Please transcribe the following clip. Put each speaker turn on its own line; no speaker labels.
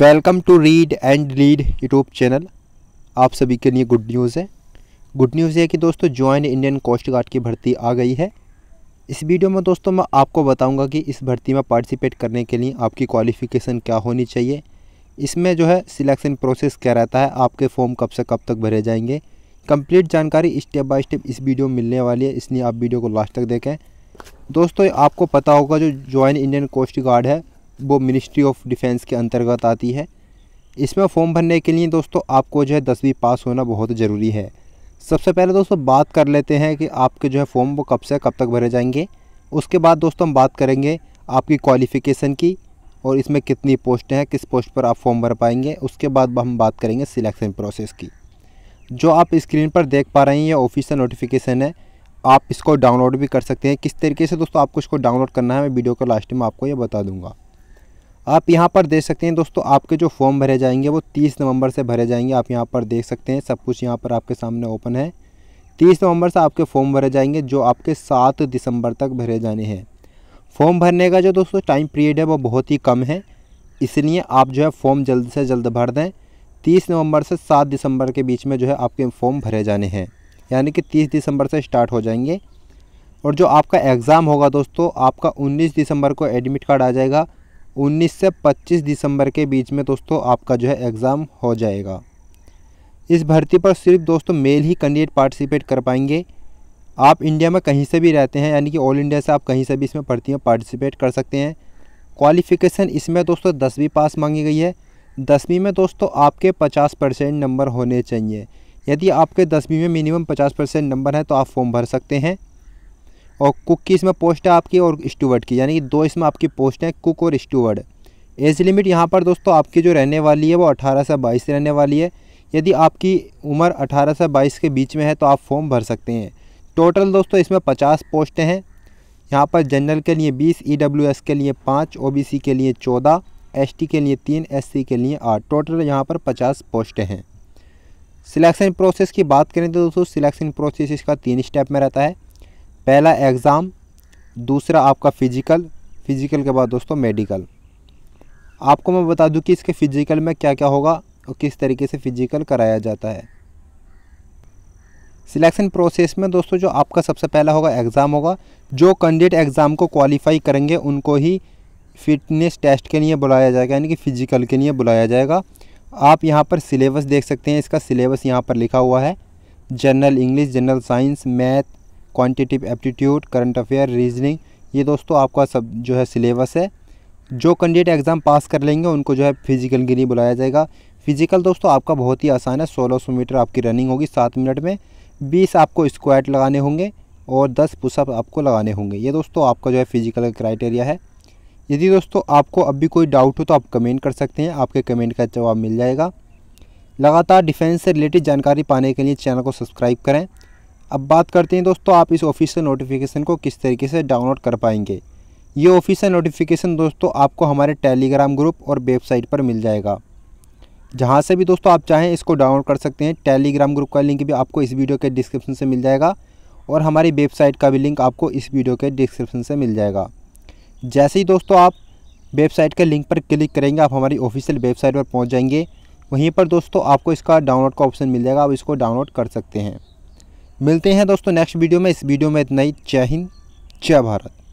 welcome to read and read YouTube channel आप सभी के लिए गुड न्यूज़ है गुड न्यूज़ है कि दोस्तों ज्वाइन इंडियन कोस्ट गार्ड की भर्ती आ गई है इस वीडियो में दोस्तों मैं आपको बताऊंगा कि इस भर्ती में पार्टिसिपेट करने के लिए आपकी क्वालिफ़िकेशन क्या होनी चाहिए इसमें जो है सिलेक्शन प्रोसेस क्या रहता है आपके फॉर्म कब से कब तक भरे जाएंगे कंप्लीट जानकारी स्टेप बाय स्टेप इस वीडियो में मिलने वाली है इसलिए आप वीडियो को लास्ट तक देखें दोस्तों आपको पता होगा जो ज्वाइन इंडियन कोस्ट गार्ड है वो मिनिस्ट्री ऑफ डिफेंस के अंतर्गत आती है इसमें फॉर्म भरने के लिए दोस्तों आपको जो है दसवीं पास होना बहुत ज़रूरी है सबसे पहले दोस्तों बात कर लेते हैं कि आपके जो है फॉर्म वो कब से कब तक भरे जाएंगे उसके बाद दोस्तों हम बात करेंगे आपकी क्वालिफ़िकेशन की और इसमें कितनी पोस्टें हैं किस पोस्ट पर आप फॉर्म भर पाएंगे उसके बाद हम बात करेंगे सिलेक्शन प्रोसेस की जो आप स्क्रीन पर देख पा रहे हैं ये ऑफिशियल नोटिफिकेशन है आप इसको डाउनलोड भी कर सकते हैं किस तरीके से दोस्तों आपको इसको डाउनलोड करना है मैं वीडियो को लास्ट में आपको ये बता दूंगा आप यहाँ पर देख सकते हैं दोस्तों आपके जो फॉर्म भरे जाएंगे वो तीस नवंबर से भरे जाएंगे आप यहाँ पर देख सकते हैं सब कुछ यहाँ पर आपके सामने ओपन है तीस नवंबर से आपके फॉर्म भरे जाएंगे जो आपके सात दिसंबर तक भरे जाने हैं फॉर्म भरने का जो दोस्तों टाइम पीरियड है वो बहुत ही कम है इसलिए आप जो है फॉर्म जल्द से जल्द भर दें तीस नवंबर से सात दिसंबर के बीच में जो है आपके फॉर्म भरे जाने हैं यानी कि तीस दिसंबर से स्टार्ट हो जाएंगे और जो आपका एग्ज़ाम होगा दोस्तों आपका उन्नीस दिसंबर को एडमिट कार्ड आ जाएगा 19 से 25 दिसंबर के बीच में दोस्तों आपका जो है एग्ज़ाम हो जाएगा इस भर्ती पर सिर्फ दोस्तों मेल ही कैंडिडेट पार्टिसिपेट कर पाएंगे आप इंडिया में कहीं से भी रहते हैं यानी कि ऑल इंडिया से आप कहीं से भी इसमें भर्ती में पार्टिसिपेट कर सकते हैं क्वालिफ़िकेशन इसमें दोस्तों दसवीं पास मांगी गई है दसवीं में दोस्तों आपके पचास परसेंट नंबर होने चाहिए यदि आपके दसवीं में मिनिमम पचास परसेंट नंबर है तो आप फॉर्म भर सकते हैं और कुक की इसमें पोस्ट है आपकी और स्टूवर्ड की यानी कि दो इसमें आपकी पोस्ट हैं कुक और स्टूवर्ड एज लिमिट यहाँ पर दोस्तों आपकी जो रहने वाली है वो अठारह से बाईस रहने वाली है यदि आपकी उम्र अठारह से बाईस के बीच में है तो आप फॉर्म भर सकते हैं टोटल दोस्तों इसमें पचास पोस्टें हैं यहाँ पर जनरल के लिए बीस ई e के लिए पाँच ओ के लिए चौदह एस के लिए तीन एस के लिए आठ टोटल यहाँ पर पचास पोस्टें हैं सिलेक्शन प्रोसेस की बात करें तो दोस्तों सिलेक्शन प्रोसेस इसका तीन स्टेप में रहता है पहला एग्ज़ाम दूसरा आपका फ़िज़िकल फ़िज़िकल के बाद दोस्तों मेडिकल आपको मैं बता दूं कि इसके फ़िज़िकल में क्या क्या होगा और किस तरीके से फ़िज़िकल कराया जाता है सिलेक्शन प्रोसेस में दोस्तों जो आपका सबसे पहला होगा एग्ज़ाम होगा जो कैंडिडेट एग्ज़ाम को क्वालिफाई करेंगे उनको ही फिटनेस टेस्ट के लिए बुलाया जाएगा यानी कि फ़िज़िकल के लिए बुलाया जाएगा आप यहाँ पर सिलेबस देख सकते हैं इसका सिलेबस यहाँ पर लिखा हुआ है general English general science math quantitative aptitude current affair reasoning ये दोस्तों आपका सब जो है सिलेबस है जो कैंडिडेट एग्ज़ाम पास कर लेंगे उनको जो है फिजिकल के लिए बुलाया जाएगा फिजिकल दोस्तों आपका बहुत ही आसान है सोलह सौ मीटर आपकी रनिंग होगी सात मिनट में बीस आपको स्क्वाट लगाने होंगे और दस पुशअप आपको लगाने होंगे ये दोस्तों आपका जो है फिजिकल क्राइटेरिया है यदि दोस्तों आपको अब भी कोई डाउट हो तो आप कमेंट कर सकते हैं आपके कमेंट का जवाब मिल जाएगा लगातार डिफेंस से रिलेटेड जानकारी पाने के लिए चैनल को सब्सक्राइब करें अब बात करते हैं दोस्तों आप इस ऑफिशियल नोटिफिकेशन को किस तरीके से डाउनलोड कर पाएंगे ये ऑफिशियल नोटिफिकेशन दोस्तों आपको हमारे टेलीग्राम ग्रुप और वेबसाइट पर मिल जाएगा जहाँ से भी दोस्तों आप चाहें इसको डाउनलोड कर सकते हैं टेलीग्राम ग्रुप का लिंक भी आपको इस वीडियो के डिस्क्रिप्शन से मिल जाएगा और हमारी वेबसाइट का भी लिंक आपको इस वीडियो के डिस्क्रिप्शन से मिल जाएगा जैसे ही दोस्तों आप वेबसाइट के लिंक पर क्लिक करेंगे आप हमारी ऑफिशियल वेबसाइट पर पहुँच जाएंगे वहीं पर दोस्तों आपको इसका डाउनलोड का ऑप्शन मिल जाएगा आप इसको डाउनलोड कर सकते हैं मिलते हैं दोस्तों नेक्स्ट वीडियो में इस वीडियो में इतना ही जय हिंद जय भारत